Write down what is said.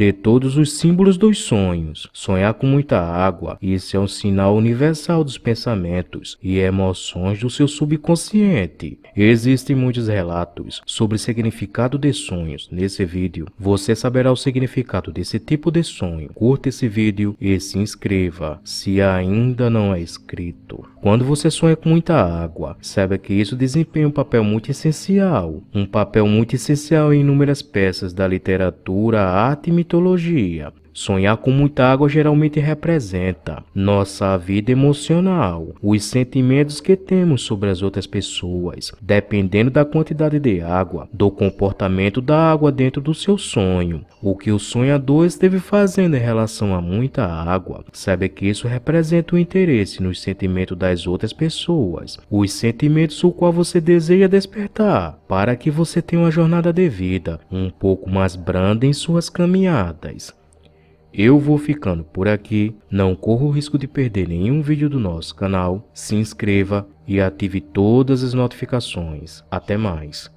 de todos os símbolos dos sonhos. Sonhar com muita água, isso é um sinal universal dos pensamentos e emoções do seu subconsciente. Existem muitos relatos sobre o significado de sonhos. Nesse vídeo, você saberá o significado desse tipo de sonho. Curta esse vídeo e se inscreva se ainda não é inscrito. Quando você sonha com muita água, saiba que isso desempenha um papel muito essencial, um papel muito essencial em inúmeras peças da literatura, arte e mitologia mitologia Sonhar com muita água geralmente representa nossa vida emocional, os sentimentos que temos sobre as outras pessoas, dependendo da quantidade de água, do comportamento da água dentro do seu sonho, o que o sonhador esteve fazendo em relação a muita água. Sabe que isso representa o interesse nos sentimentos das outras pessoas, os sentimentos o qual você deseja despertar, para que você tenha uma jornada de vida um pouco mais branda em suas caminhadas. Eu vou ficando por aqui, não corra o risco de perder nenhum vídeo do nosso canal, se inscreva e ative todas as notificações. Até mais!